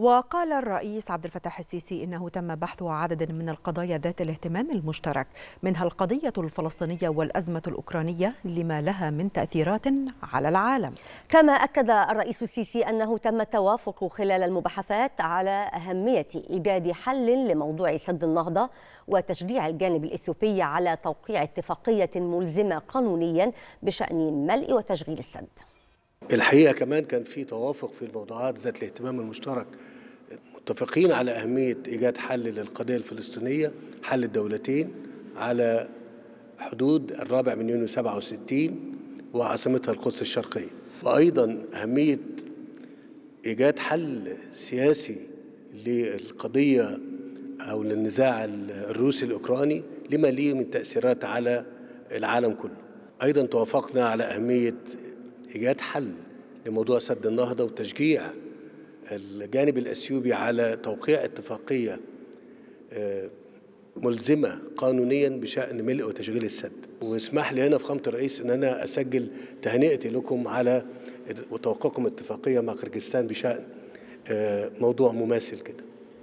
وقال الرئيس عبد الفتاح السيسي انه تم بحث عدد من القضايا ذات الاهتمام المشترك منها القضيه الفلسطينيه والازمه الاوكرانيه لما لها من تاثيرات على العالم. كما اكد الرئيس السيسي انه تم التوافق خلال المباحثات على اهميه ايجاد حل لموضوع سد النهضه وتشجيع الجانب الاثيوبي على توقيع اتفاقيه ملزمه قانونيا بشان ملء وتشغيل السد. الحقيقه كمان كان في توافق في الموضوعات ذات الاهتمام المشترك متفقين على اهميه ايجاد حل للقضيه الفلسطينيه حل الدولتين على حدود الرابع من يونيو 67 وعاصمتها القدس الشرقيه وايضا اهميه ايجاد حل سياسي للقضيه او للنزاع الروسي الاوكراني لما ليه من تاثيرات على العالم كله ايضا توافقنا على اهميه إيجاد حل لموضوع سد النهضة وتشجيع الجانب الأثيوبي على توقيع اتفاقية آه، ملزمة قانونيا بشأن ملء وتشغيل السد واسمح لي هنا فخامة الرئيس أن أنا أسجل تهنئتي لكم على توقيعكم اتفاقية مع كرجستان بشأن آه، موضوع مماثل كده